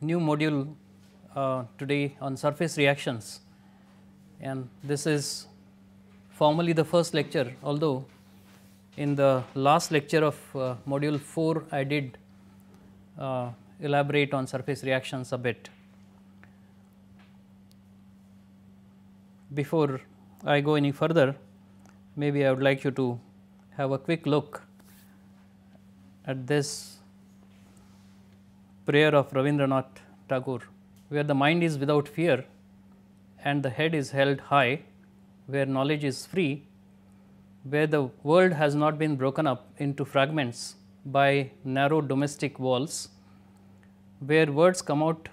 new module uh, today on surface reactions and this is formally the first lecture although in the last lecture of uh, module 4 I did uh, elaborate on surface reactions a bit. Before I go any further maybe I would like you to have a quick look at this prayer of Ravindranath Tagore, where the mind is without fear and the head is held high, where knowledge is free, where the world has not been broken up into fragments by narrow domestic walls, where words come out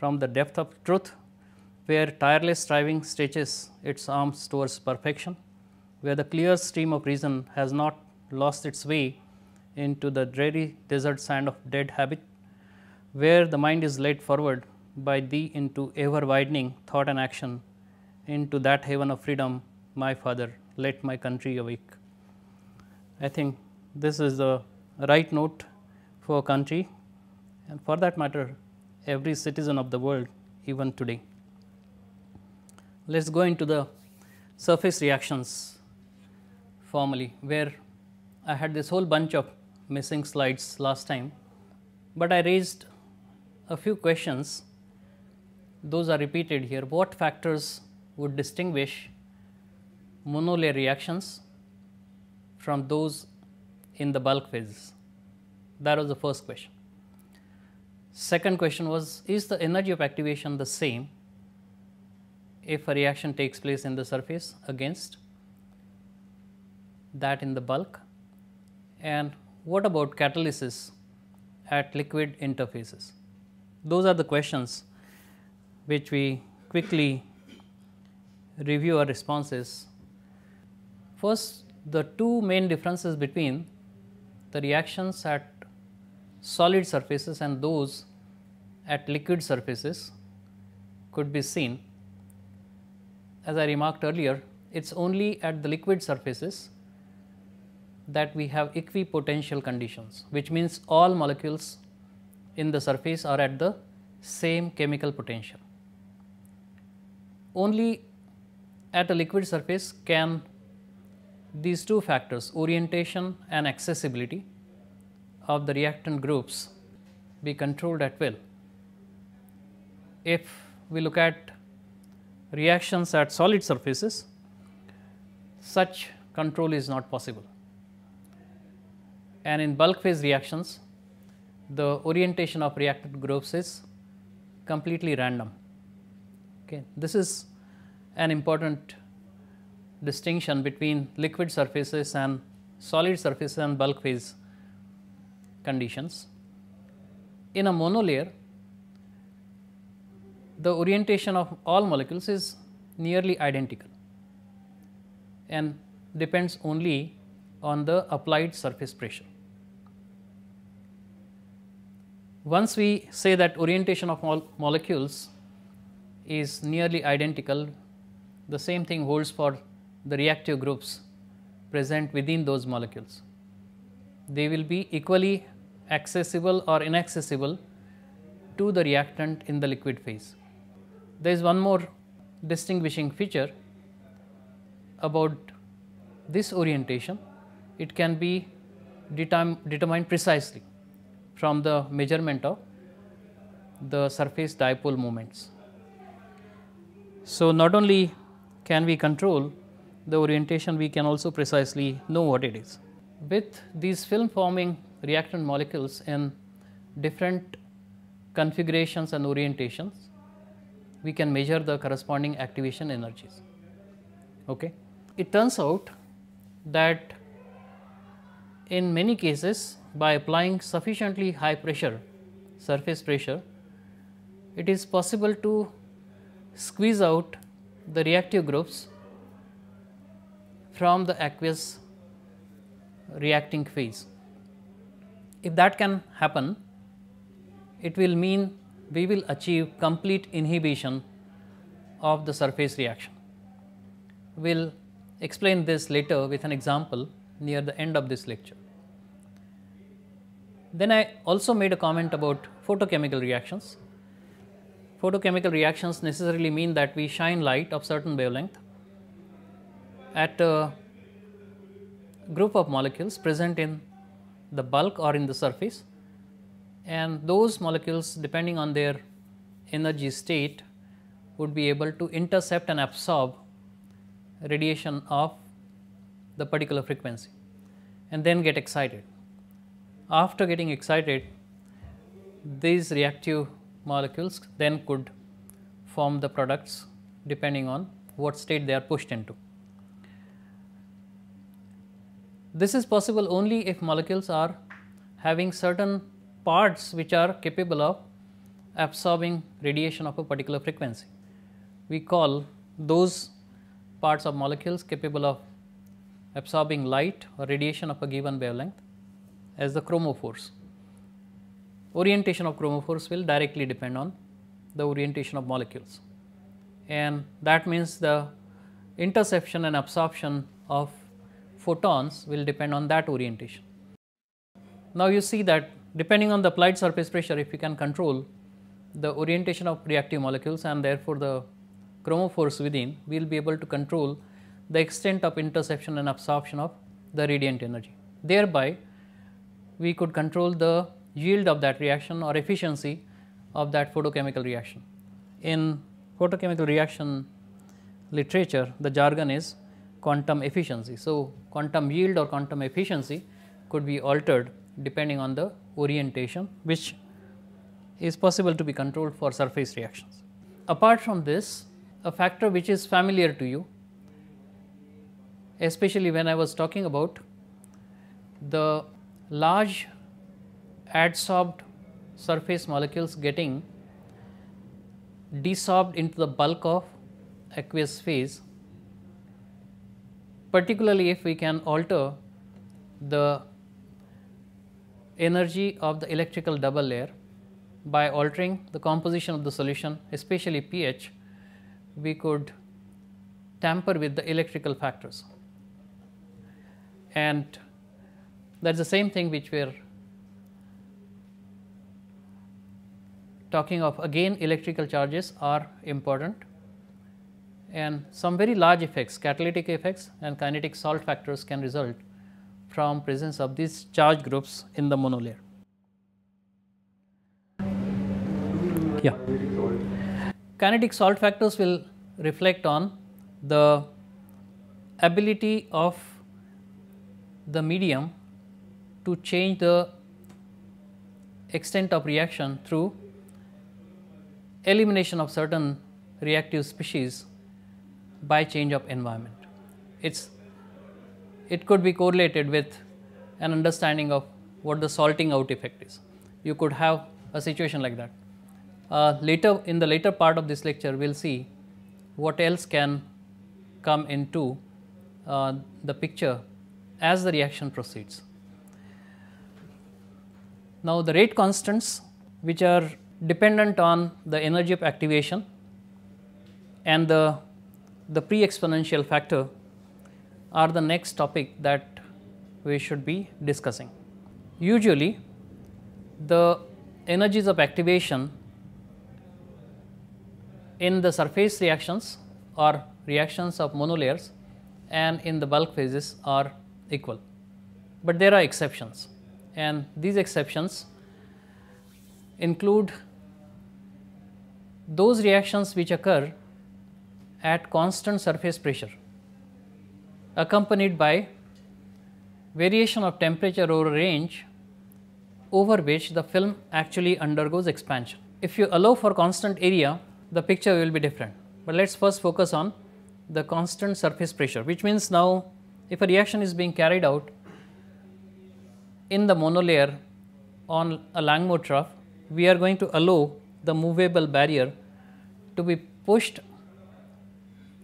from the depth of truth, where tireless striving stretches its arms towards perfection, where the clear stream of reason has not lost its way into the dreary desert sand of dead habit, where the mind is led forward by thee into ever widening thought and action into that haven of freedom, my father, let my country awake. I think this is the right note for a country and for that matter every citizen of the world even today. Let us go into the surface reactions formally where I had this whole bunch of missing slides last time, but I raised a few questions, those are repeated here. What factors would distinguish monolayer reactions from those in the bulk phases? That was the first question. Second question was, is the energy of activation the same if a reaction takes place in the surface against that in the bulk? And what about catalysis at liquid interfaces? Those are the questions which we quickly review our responses. First, the two main differences between the reactions at solid surfaces and those at liquid surfaces could be seen. As I remarked earlier, it is only at the liquid surfaces that we have equipotential conditions, which means all molecules in the surface are at the same chemical potential. Only at a liquid surface can these two factors orientation and accessibility of the reactant groups be controlled at will. If we look at reactions at solid surfaces, such control is not possible. And in bulk phase reactions, the orientation of reactant groups is completely random. Okay. This is an important distinction between liquid surfaces and solid surfaces and bulk phase conditions. In a monolayer, the orientation of all molecules is nearly identical and depends only on the applied surface pressure. Once we say that orientation of mol molecules is nearly identical, the same thing holds for the reactive groups present within those molecules. They will be equally accessible or inaccessible to the reactant in the liquid phase. There is one more distinguishing feature about this orientation. It can be determined precisely from the measurement of the surface dipole moments. So, not only can we control the orientation, we can also precisely know what it is. With these film forming reactant molecules in different configurations and orientations, we can measure the corresponding activation energies. Okay. It turns out that in many cases by applying sufficiently high pressure surface pressure it is possible to squeeze out the reactive groups from the aqueous reacting phase. If that can happen it will mean we will achieve complete inhibition of the surface reaction. We will explain this later with an example near the end of this lecture. Then I also made a comment about photochemical reactions. Photochemical reactions necessarily mean that we shine light of certain wavelength at a group of molecules present in the bulk or in the surface and those molecules depending on their energy state would be able to intercept and absorb radiation of the particular frequency and then get excited. After getting excited, these reactive molecules then could form the products depending on what state they are pushed into. This is possible only if molecules are having certain parts which are capable of absorbing radiation of a particular frequency. We call those parts of molecules capable of absorbing light or radiation of a given wavelength as the chromophores. Orientation of chromophores will directly depend on the orientation of molecules and that means the interception and absorption of photons will depend on that orientation. Now, you see that depending on the applied surface pressure if you can control the orientation of reactive molecules and therefore, the chromophores within we will be able to control the extent of interception and absorption of the radiant energy. Thereby, we could control the yield of that reaction or efficiency of that photochemical reaction. In photochemical reaction literature, the jargon is quantum efficiency. So, quantum yield or quantum efficiency could be altered depending on the orientation which is possible to be controlled for surface reactions. Apart from this, a factor which is familiar to you especially when I was talking about the large adsorbed surface molecules getting desorbed into the bulk of aqueous phase, particularly if we can alter the energy of the electrical double layer by altering the composition of the solution especially pH, we could tamper with the electrical factors and that is the same thing which we are talking of again electrical charges are important and some very large effects catalytic effects and kinetic salt factors can result from presence of these charge groups in the monolayer. Yeah. Kinetic salt factors will reflect on the ability of the medium to change the extent of reaction through elimination of certain reactive species by change of environment. It's, it could be correlated with an understanding of what the salting out effect is. You could have a situation like that. Uh, later in the later part of this lecture, we will see what else can come into uh, the picture as the reaction proceeds. Now, the rate constants which are dependent on the energy of activation and the, the pre exponential factor are the next topic that we should be discussing. Usually, the energies of activation in the surface reactions or reactions of monolayers and in the bulk phases are equal, but there are exceptions and these exceptions include those reactions which occur at constant surface pressure accompanied by variation of temperature over range over which the film actually undergoes expansion. If you allow for constant area, the picture will be different, but let us first focus on the constant surface pressure, which means now if a reaction is being carried out in the monolayer on a Langmuir trough, we are going to allow the movable barrier to be pushed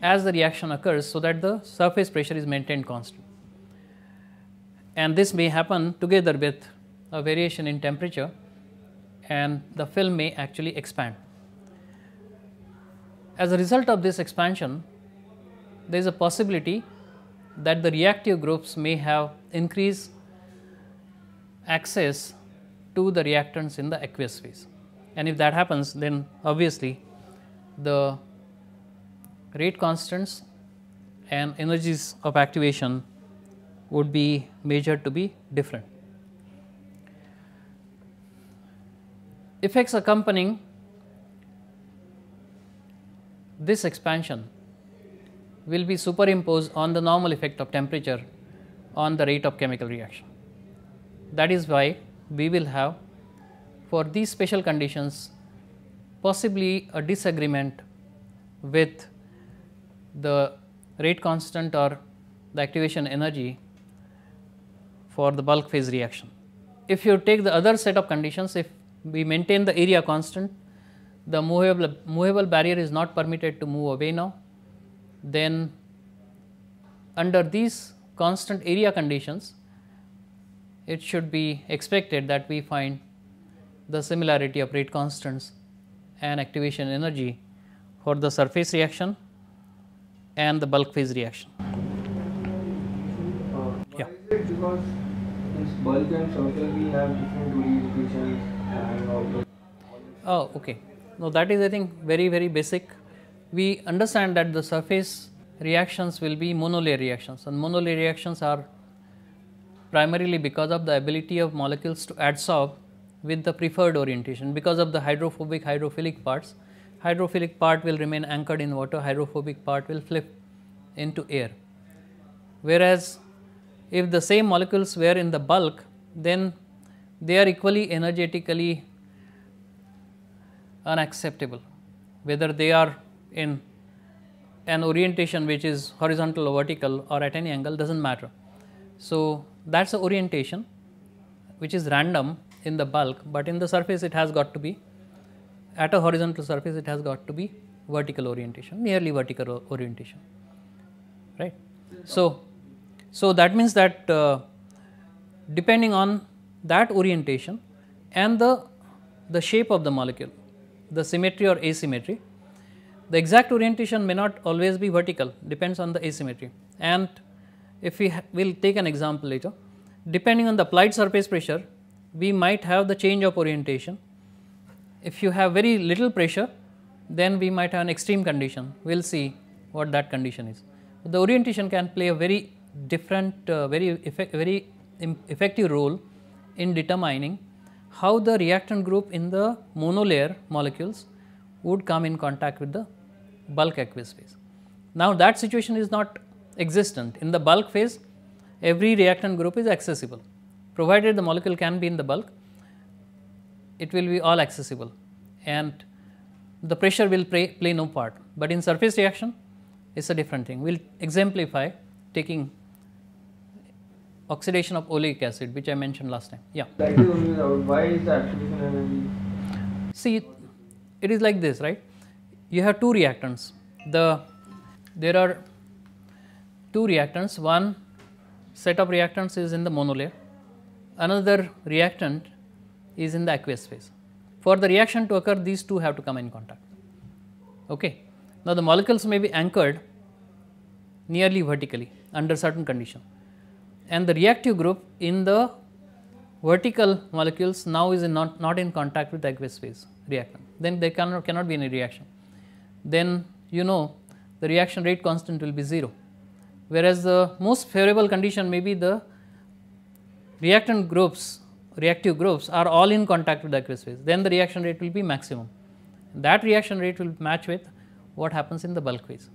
as the reaction occurs so that the surface pressure is maintained constant. And this may happen together with a variation in temperature and the film may actually expand. As a result of this expansion, there is a possibility that the reactive groups may have increased access to the reactants in the aqueous phase. And if that happens, then obviously the rate constants and energies of activation would be measured to be different. Effects accompanying this expansion will be superimposed on the normal effect of temperature on the rate of chemical reaction. That is why we will have for these special conditions possibly a disagreement with the rate constant or the activation energy for the bulk phase reaction. If you take the other set of conditions, if we maintain the area constant, the movable, movable barrier is not permitted to move away now then under these constant area conditions, it should be expected that we find the similarity of rate constants and activation energy for the surface reaction and the bulk phase reaction. Uh, yeah. because this bulk and surface we have different Dewey equations and all Oh, okay. Now that is I think very very basic we understand that the surface reactions will be monolayer reactions and monolayer reactions are primarily because of the ability of molecules to adsorb with the preferred orientation because of the hydrophobic hydrophilic parts hydrophilic part will remain anchored in water hydrophobic part will flip into air whereas if the same molecules were in the bulk then they are equally energetically unacceptable whether they are in an orientation which is horizontal or vertical or at any angle does not matter. So, that is the orientation which is random in the bulk, but in the surface it has got to be at a horizontal surface it has got to be vertical orientation nearly vertical orientation right. So, so that means that uh, depending on that orientation and the, the shape of the molecule the symmetry or asymmetry the exact orientation may not always be vertical depends on the asymmetry and if we will take an example later depending on the applied surface pressure we might have the change of orientation. If you have very little pressure then we might have an extreme condition we will see what that condition is. The orientation can play a very different uh, very effect, very effective role in determining how the reactant group in the monolayer molecules would come in contact with the bulk aqueous phase. Now, that situation is not existent. In the bulk phase, every reactant group is accessible. Provided the molecule can be in the bulk, it will be all accessible and the pressure will play, play no part. But in surface reaction, it is a different thing. We will exemplify taking oxidation of oleic acid, which I mentioned last time. Yeah. Why is the activation energy? See, it is like this, right? You have two reactants. The there are two reactants. One set of reactants is in the monolayer. Another reactant is in the aqueous phase. For the reaction to occur, these two have to come in contact. Okay. Now, the molecules may be anchored nearly vertically under certain condition and the reactive group in the vertical molecules now is not, not in contact with the aqueous phase reactant. Then there cannot, cannot be any reaction. Then you know the reaction rate constant will be 0, whereas the most favorable condition may be the reactant groups, reactive groups are all in contact with the aqueous phase, then the reaction rate will be maximum. That reaction rate will match with what happens in the bulk phase.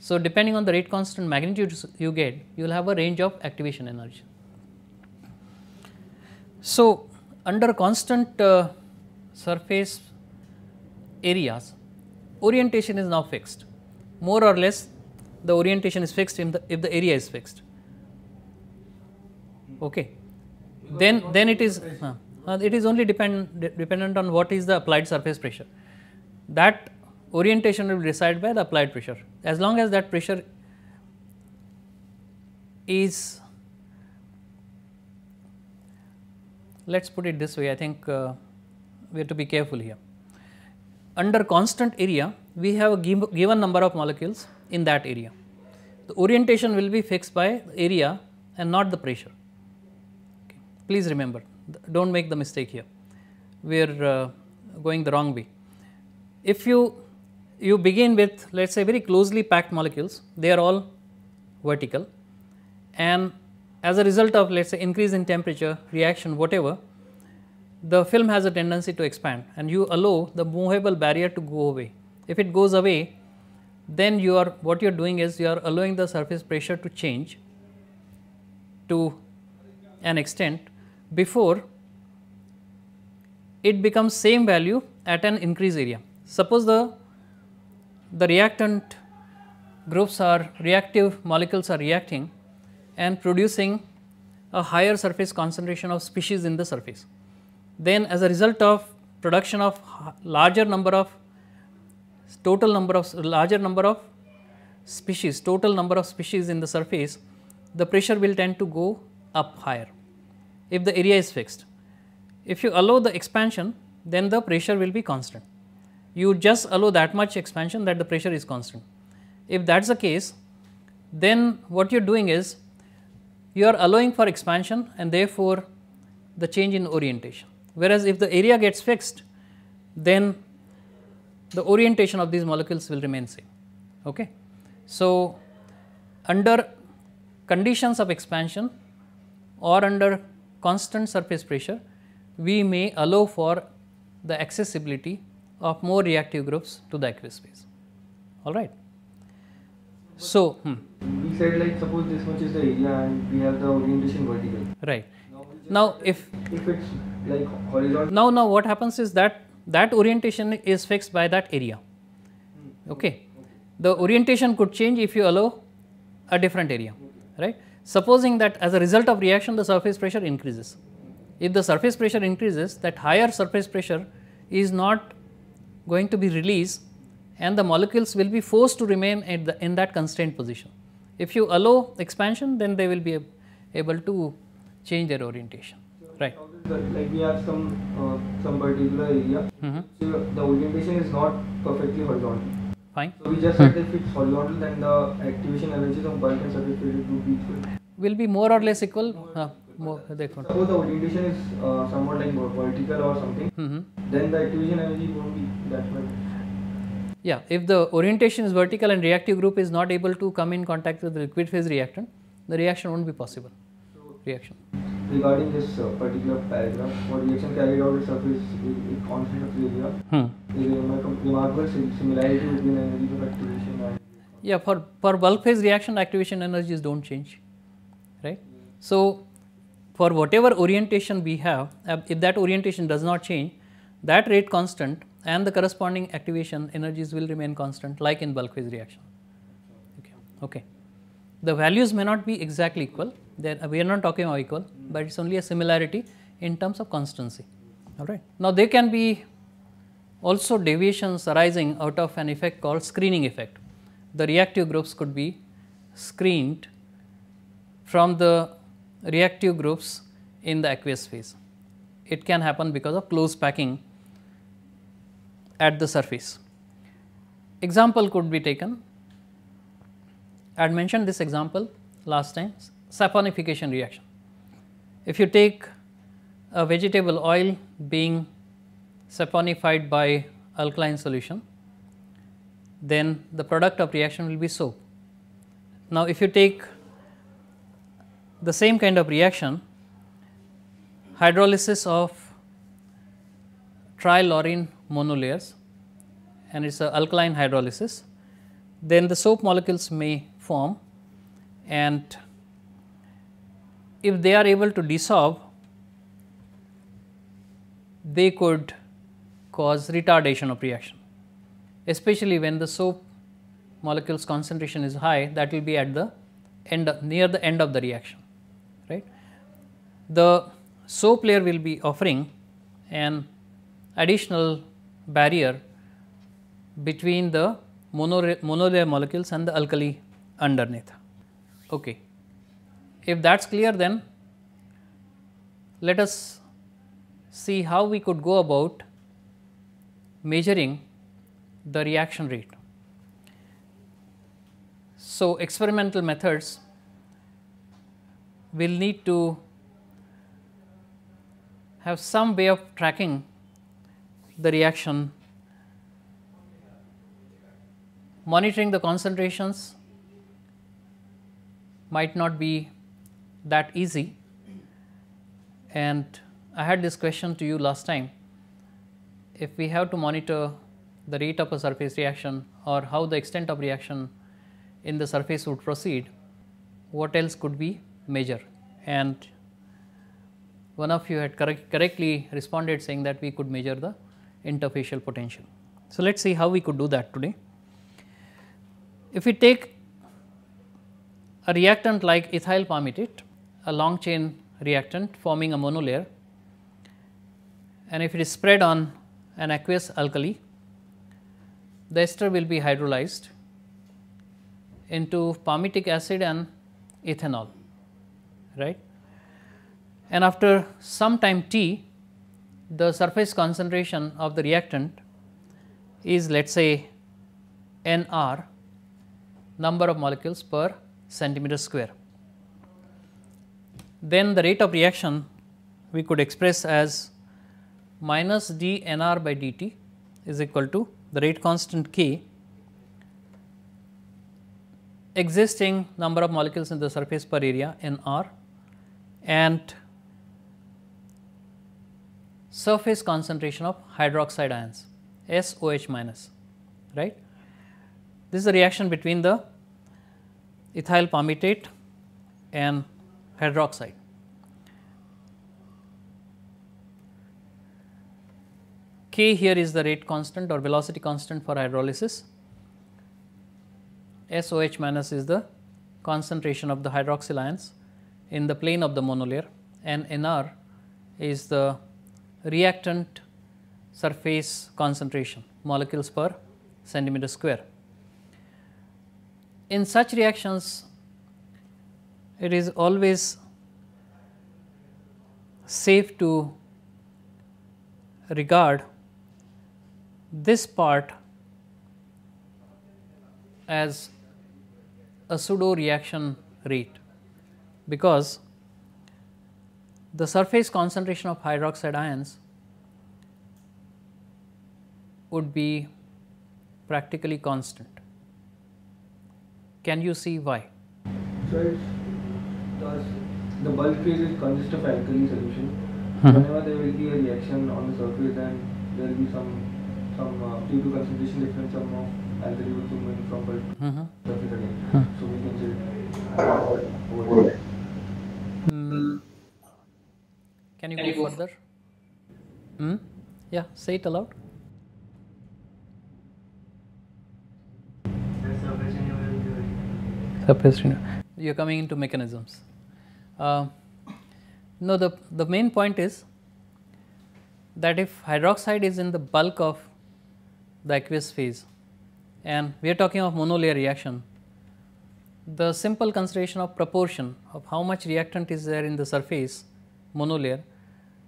So, depending on the rate constant magnitude you get, you will have a range of activation energy. So, under constant uh, surface areas, orientation is now fixed. More or less the orientation is fixed the, if the area is fixed. Okay. Because then, then it is uh, uh, it is only depend, de dependent on what is the applied surface pressure. That orientation will be decided by the applied pressure. As long as that pressure is let us put it this way I think uh, we have to be careful here under constant area we have a given number of molecules in that area. The orientation will be fixed by area and not the pressure. Okay. Please remember, do not make the mistake here, we are uh, going the wrong way. If you, you begin with let us say very closely packed molecules, they are all vertical and as a result of let us say increase in temperature, reaction whatever, the film has a tendency to expand and you allow the movable barrier to go away. If it goes away, then you are what you are doing is you are allowing the surface pressure to change to an extent before it becomes same value at an increase area. Suppose the, the reactant groups are reactive molecules are reacting and producing a higher surface concentration of species in the surface then as a result of production of larger number of total number of larger number of species total number of species in the surface the pressure will tend to go up higher if the area is fixed. If you allow the expansion then the pressure will be constant. You just allow that much expansion that the pressure is constant. If that is the case then what you are doing is you are allowing for expansion and therefore, the change in orientation. Whereas, if the area gets fixed, then the orientation of these molecules will remain same. Okay. So, under conditions of expansion or under constant surface pressure, we may allow for the accessibility of more reactive groups to the aqueous space. All right. so, hmm. we said like suppose this much is the area and we have the orientation vertical. Right. Now, now if if it's like horizontal. Now, now what happens is that that orientation is fixed by that area. Hmm. Okay. The orientation could change if you allow a different area, right. Supposing that as a result of reaction the surface pressure increases. If the surface pressure increases that higher surface pressure is not going to be released and the molecules will be forced to remain the, in that constrained position. If you allow expansion then they will be able to change their orientation, right. Like we have some uh, some particular area. Mm-hmm. So the orientation is not perfectly horizontal. Fine. So we just said if it's horizontal, then the activation energies of bulk and surface will be equal. Will be more or less equal. More uh, more, Suppose the orientation is uh, somewhat like vertical or something, mm-hmm. then the activation energy won't be that much. Yeah, if the orientation is vertical and reactive group is not able to come in contact with the liquid phase reactant, the reaction won't be possible. So reaction regarding this uh, particular paragraph, for reaction carried out surface is a, constant of failure. Hmm. Is a remarkable similarity between of activation and yeah, for, for bulk phase reaction activation energies do not change, right. So, for whatever orientation we have, if that orientation does not change, that rate constant and the corresponding activation energies will remain constant like in bulk phase reaction. Okay. okay. The values may not be exactly equal, we are not talking about equal, but it's only a similarity in terms of constancy. All right. Now there can be also deviations arising out of an effect called screening effect. The reactive groups could be screened from the reactive groups in the aqueous phase. It can happen because of close packing at the surface. Example could be taken. I had mentioned this example last time saponification reaction. If you take a vegetable oil being saponified by alkaline solution, then the product of reaction will be soap. Now, if you take the same kind of reaction, hydrolysis of trilaurine monolayers and it is an alkaline hydrolysis, then the soap molecules may form and if they are able to dissolve, they could cause retardation of reaction, especially when the soap molecules concentration is high that will be at the end near the end of the reaction. right? The soap layer will be offering an additional barrier between the monolayer molecules and the alkali underneath. Okay. If that is clear then let us see how we could go about measuring the reaction rate. So, experimental methods will need to have some way of tracking the reaction, monitoring the concentrations might not be that easy and I had this question to you last time. If we have to monitor the rate of a surface reaction or how the extent of reaction in the surface would proceed, what else could we measure? And one of you had correctly responded saying that we could measure the interfacial potential. So, let us see how we could do that today. If we take a reactant like ethyl palmitate a long chain reactant forming a monolayer and if it is spread on an aqueous alkali, the ester will be hydrolyzed into palmitic acid and ethanol, right. And after some time t, the surface concentration of the reactant is let us say N r number of molecules per centimeter square then the rate of reaction we could express as minus d n r by d t is equal to the rate constant k existing number of molecules in the surface per area n r and surface concentration of hydroxide ions SOH minus right. This is the reaction between the ethyl palmitate and hydroxide. K here is the rate constant or velocity constant for hydrolysis. SOH minus is the concentration of the hydroxyl ions in the plane of the monolayer and NR is the reactant surface concentration molecules per centimeter square. In such reactions it is always safe to regard this part as a pseudo reaction rate because the surface concentration of hydroxide ions would be practically constant. Can you see why? So Thus, the bulk phase is consist of alkali solution. hmm Whenever there will be a reaction on the surface, then there will be some some uh, due to concentration difference, some of alkali will move from bulk hmm, hmm surface again. hmm So we can say. Uh, Can you go further? Hmm? Yeah, say it aloud. Surface You're coming into mechanisms. Uh, no, the, the main point is that if hydroxide is in the bulk of the aqueous phase and we are talking of monolayer reaction, the simple consideration of proportion of how much reactant is there in the surface monolayer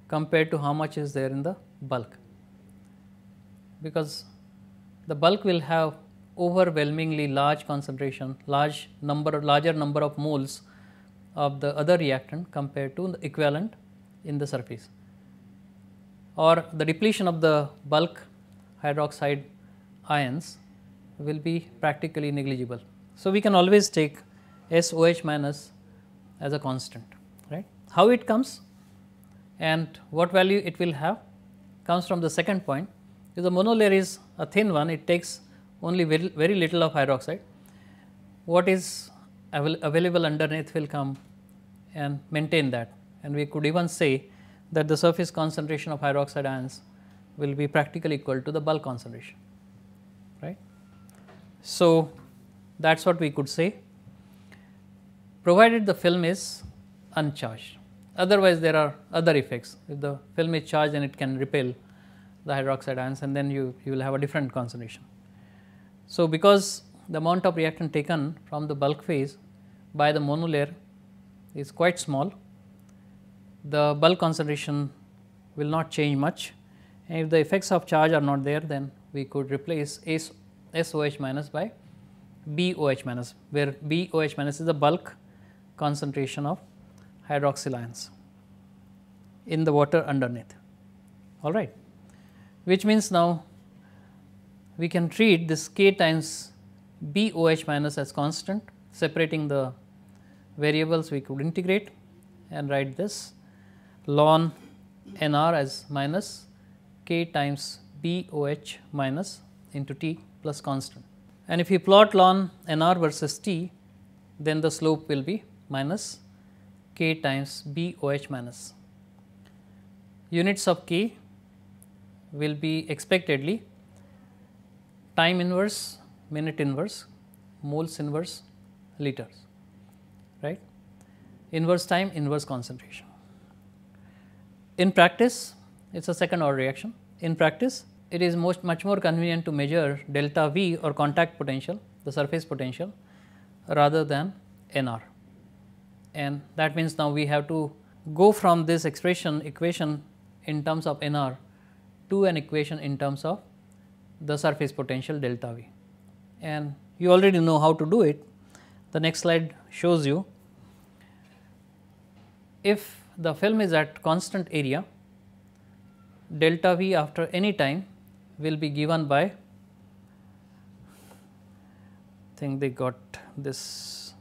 compared to how much is there in the bulk. Because the bulk will have overwhelmingly large concentration, large number, larger number of moles of the other reactant compared to the equivalent in the surface or the depletion of the bulk hydroxide ions will be practically negligible. So, we can always take SOH minus as a constant right. How it comes and what value it will have comes from the second point if the monolayer is a thin one it takes only very, very little of hydroxide. What is available underneath will come and maintain that. And we could even say that the surface concentration of hydroxide ions will be practically equal to the bulk concentration, right. So, that is what we could say provided the film is uncharged. Otherwise, there are other effects. If the film is charged and it can repel the hydroxide ions and then you, you will have a different concentration. So, because the amount of reactant taken from the bulk phase by the monolayer is quite small. The bulk concentration will not change much and if the effects of charge are not there then we could replace SOH minus by BOH minus where BOH minus is the bulk concentration of hydroxyl ions in the water underneath all right which means now we can treat this k times BOH minus as constant separating the variables we could integrate and write this ln nr as minus k times BOH minus into t plus constant. And if you plot ln nr versus t then the slope will be minus k times BOH minus. Units of k will be expectedly time inverse minute inverse, moles inverse, liters, right. Inverse time, inverse concentration. In practice, it is a second order reaction. In practice, it is most much more convenient to measure delta V or contact potential, the surface potential rather than NR. And that means now we have to go from this expression equation in terms of NR to an equation in terms of the surface potential delta V and you already know how to do it. The next slide shows you if the film is at constant area delta V after any time will be given by I think they got this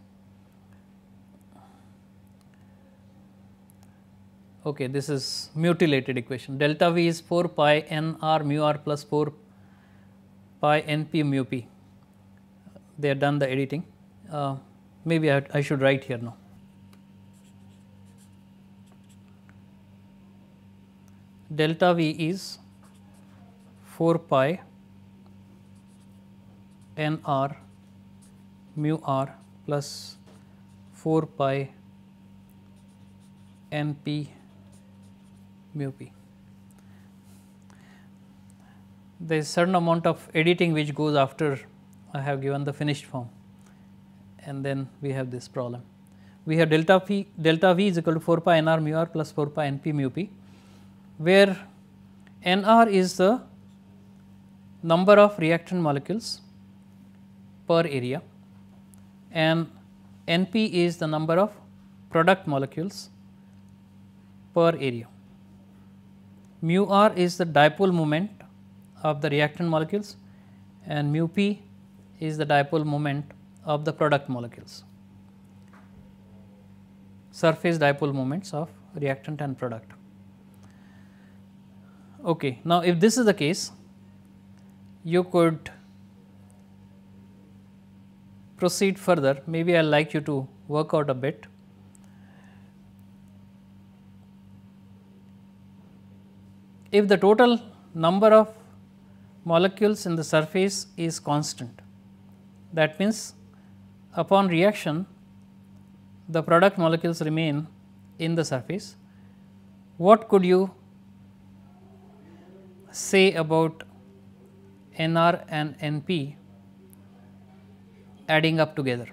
okay this is mutilated equation delta V is 4 pi n r mu r plus 4 pi n p mu p they have done the editing. Uh, maybe I, I should write here now. Delta V is 4 pi n r mu r plus 4 pi n p mu p. There is certain amount of editing which goes after I have given the finished form and then we have this problem. We have delta delta v is equal to 4 pi nr mu r plus 4 pi np mu p where nr is the number of reactant molecules per area and np is the number of product molecules per area. Mu r is the dipole moment of the reactant molecules and mu p is the dipole moment of the product molecules, surface dipole moments of reactant and product. Okay. Now, if this is the case, you could proceed further, maybe I will like you to work out a bit. If the total number of molecules in the surface is constant, that means, upon reaction the product molecules remain in the surface. What could you say about NR and NP adding up together?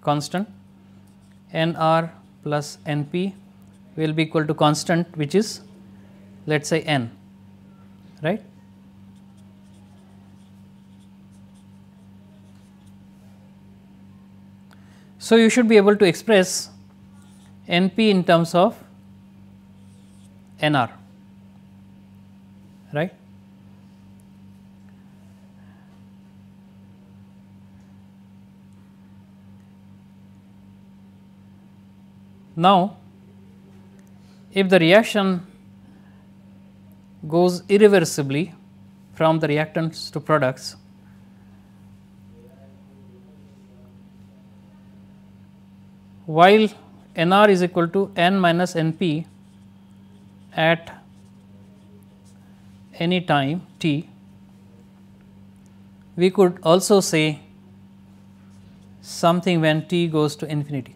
Constant NR plus NP will be equal to constant which is let us say n right. So, you should be able to express NP in terms of NR right. Now, if the reaction goes irreversibly from the reactants to products while nr is equal to n minus np at any time t we could also say something when t goes to infinity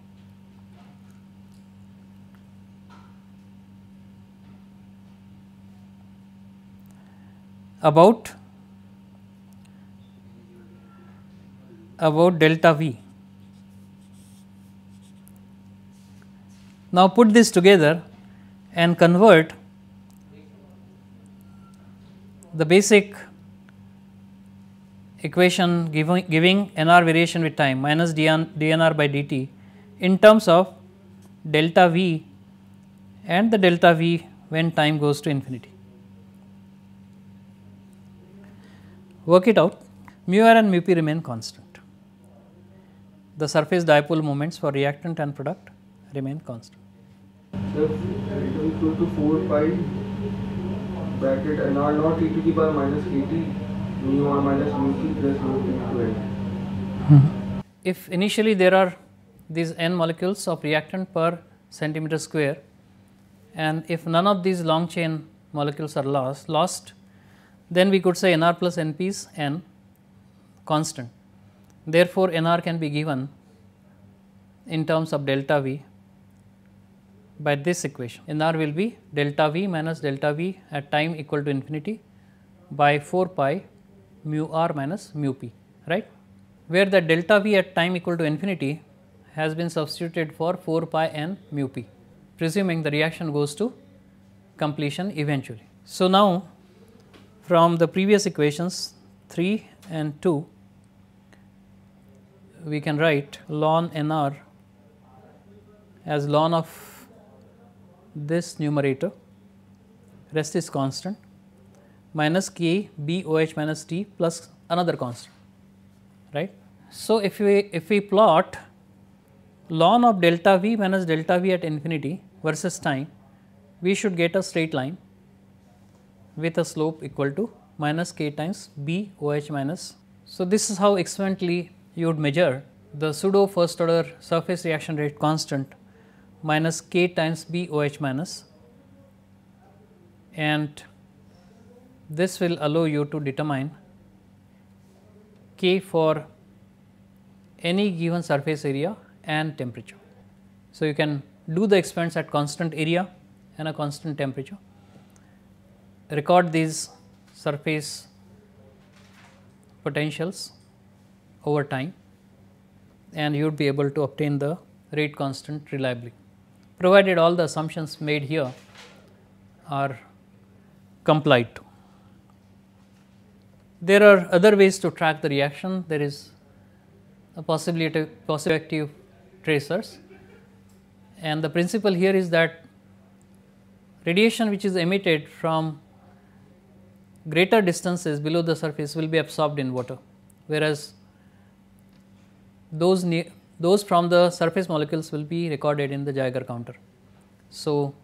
about about delta V. Now, put this together and convert the basic equation giving, giving nr variation with time minus dnr by dt in terms of delta V and the delta V when time goes to infinity. work it out mu r and mu p remain constant. The surface dipole moments for reactant and product remain constant. So, equal to 4 pi bracket and naught e to the power minus kt mu r minus mu plus mu p square. If initially there are these n molecules of reactant per centimeter square and if none of these long chain molecules are lost, lost then we could say nr plus np is n constant. Therefore, nr can be given in terms of delta v by this equation. nr will be delta v minus delta v at time equal to infinity by 4 pi mu r minus mu p right where the delta v at time equal to infinity has been substituted for 4 pi n mu p presuming the reaction goes to completion eventually. So, now from the previous equations 3 and 2 we can write ln nr as ln of this numerator rest is constant minus k b o h minus t plus another constant right. So, if we if we plot ln of delta v minus delta v at infinity versus time we should get a straight line with a slope equal to minus k times b OH minus. So, this is how experimentally you would measure the pseudo first order surface reaction rate constant minus k times b OH minus and this will allow you to determine k for any given surface area and temperature. So, you can do the experiments at constant area and a constant temperature record these surface potentials over time and you would be able to obtain the rate constant reliably provided all the assumptions made here are complied to. There are other ways to track the reaction there is a possibility possible active tracers and the principle here is that radiation which is emitted from greater distances below the surface will be absorbed in water, whereas those near, those from the surface molecules will be recorded in the Geiger counter. So,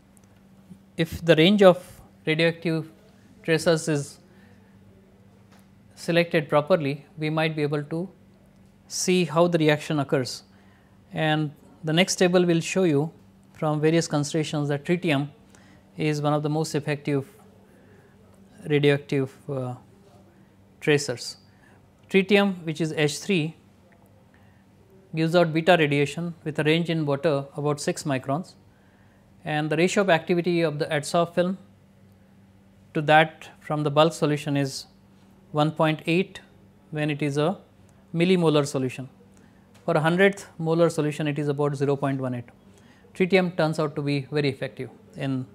if the range of radioactive traces is selected properly, we might be able to see how the reaction occurs. And the next table will show you from various considerations that tritium is one of the most effective radioactive uh, tracers. Tritium which is H3 gives out beta radiation with a range in water about 6 microns and the ratio of activity of the adsorb film to that from the bulk solution is 1.8 when it is a millimolar solution. For a hundredth molar solution it is about 0.18. Tritium turns out to be very effective in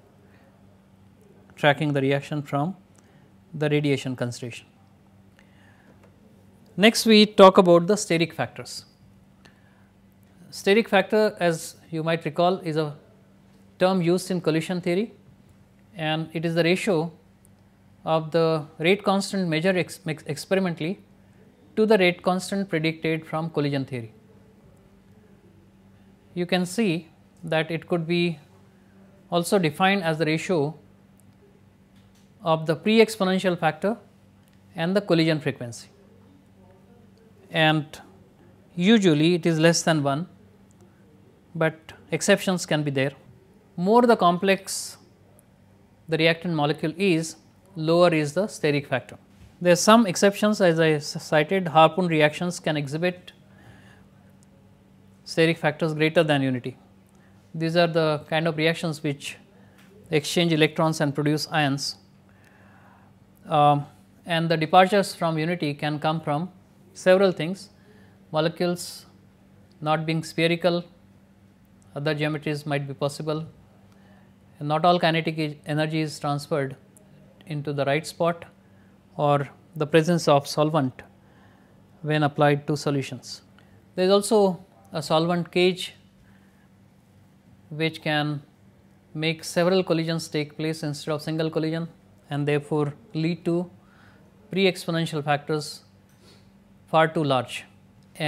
tracking the reaction from the radiation concentration. Next we talk about the steric factors. Steric factor as you might recall is a term used in collision theory and it is the ratio of the rate constant measured ex experimentally to the rate constant predicted from collision theory. You can see that it could be also defined as the ratio of the pre-exponential factor and the collision frequency and usually it is less than 1, but exceptions can be there. More the complex the reactant molecule is, lower is the steric factor. There are some exceptions as I cited harpoon reactions can exhibit steric factors greater than unity. These are the kind of reactions which exchange electrons and produce ions um, and the departures from unity can come from several things molecules not being spherical other geometries might be possible and not all kinetic energy is transferred into the right spot or the presence of solvent when applied to solutions. There is also a solvent cage which can make several collisions take place instead of single collision and therefore, lead to pre exponential factors far too large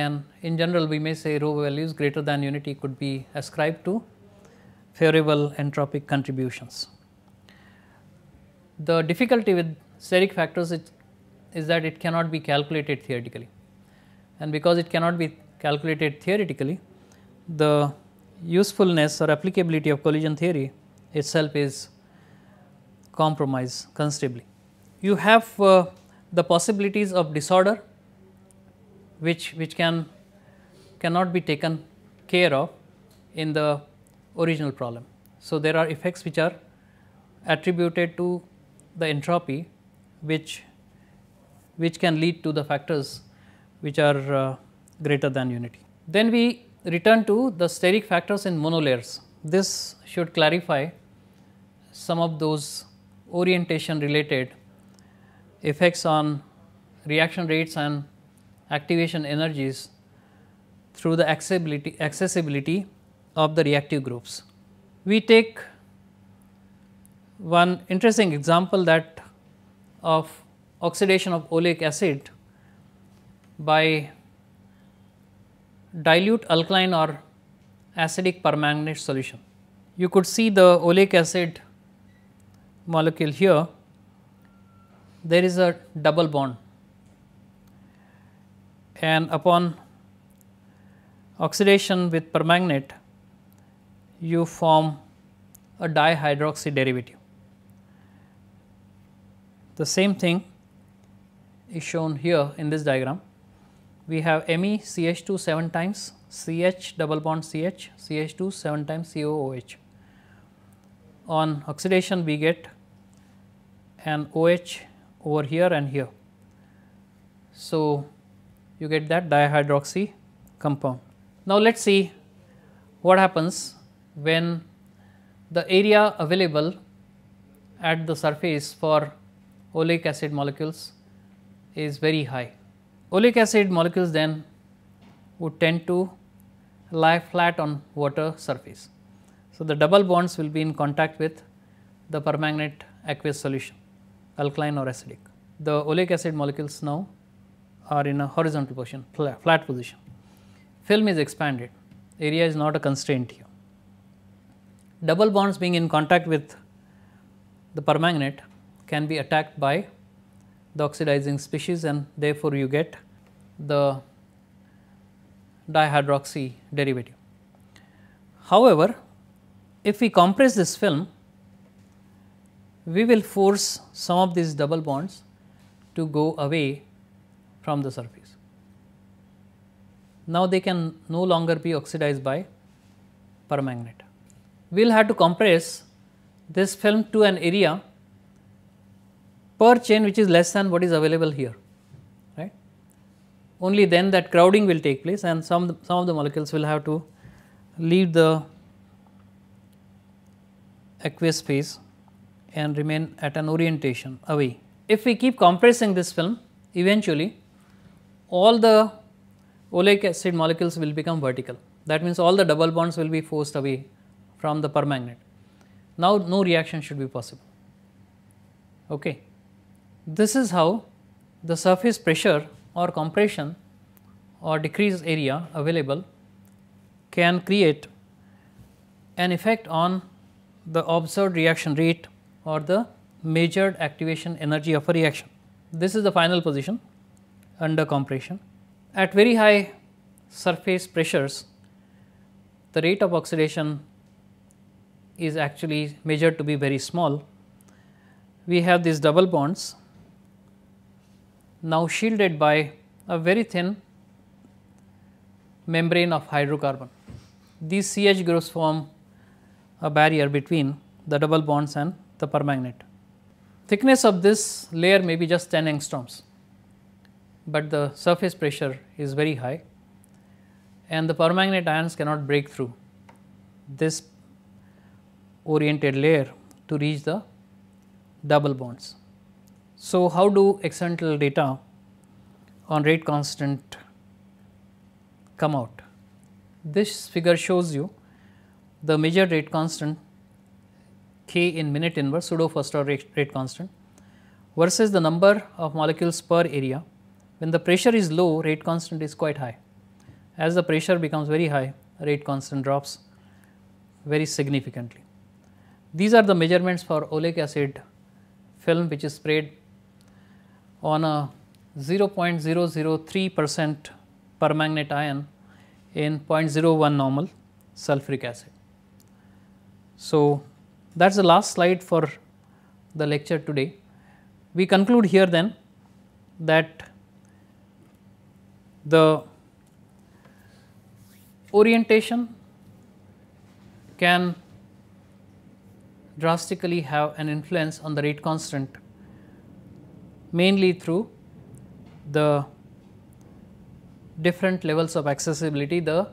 and in general we may say rho values greater than unity could be ascribed to favorable entropic contributions. The difficulty with steric factors is that it cannot be calculated theoretically and because it cannot be calculated theoretically the usefulness or applicability of collision theory itself is compromise considerably. You have uh, the possibilities of disorder which, which can cannot be taken care of in the original problem. So, there are effects which are attributed to the entropy which, which can lead to the factors which are uh, greater than unity. Then we return to the steric factors in monolayers. This should clarify some of those orientation related effects on reaction rates and activation energies through the accessibility, accessibility of the reactive groups. We take one interesting example that of oxidation of oleic acid by dilute alkaline or acidic permanganate solution. You could see the oleic acid molecule here, there is a double bond and upon oxidation with permanganate, you form a dihydroxy derivative. The same thing is shown here in this diagram. We have Me CH2 7 times CH double bond CH, CH2 7 times COOH on oxidation we get an OH over here and here. So, you get that dihydroxy compound. Now, let us see what happens when the area available at the surface for oleic acid molecules is very high. Oleic acid molecules then would tend to lie flat on water surface. So, the double bonds will be in contact with the permanganate aqueous solution alkaline or acidic. The oleic acid molecules now are in a horizontal position flat position. Film is expanded area is not a constraint here. Double bonds being in contact with the permanganate can be attacked by the oxidizing species and therefore, you get the dihydroxy derivative. However, if we compress this film, we will force some of these double bonds to go away from the surface. Now, they can no longer be oxidized by permanganate. We will have to compress this film to an area per chain which is less than what is available here right only then that crowding will take place and some some of the molecules will have to leave the aqueous phase and remain at an orientation away. If we keep compressing this film eventually all the oleic acid molecules will become vertical that means all the double bonds will be forced away from the permagnet. Now no reaction should be possible. Okay. This is how the surface pressure or compression or decrease area available can create an effect on the observed reaction rate or the measured activation energy of a reaction. This is the final position under compression. At very high surface pressures, the rate of oxidation is actually measured to be very small. We have these double bonds now shielded by a very thin membrane of hydrocarbon. These CH groups form a barrier between the double bonds and the permagnet. Thickness of this layer may be just 10 angstroms, but the surface pressure is very high and the permagnet ions cannot break through this oriented layer to reach the double bonds. So, how do accidental data on rate constant come out? This figure shows you the measured rate constant k in minute inverse pseudo first order rate, rate constant versus the number of molecules per area. When the pressure is low rate constant is quite high. As the pressure becomes very high rate constant drops very significantly. These are the measurements for oleic acid film which is sprayed on a 0.003 percent permanganate ion in 0.01 normal sulfuric acid. So, that is the last slide for the lecture today. We conclude here then that the orientation can drastically have an influence on the rate constant mainly through the different levels of accessibility the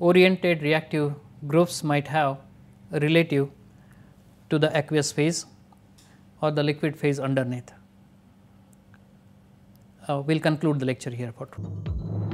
oriented reactive groups might have relative to the aqueous phase or the liquid phase underneath. Uh, we will conclude the lecture here for today.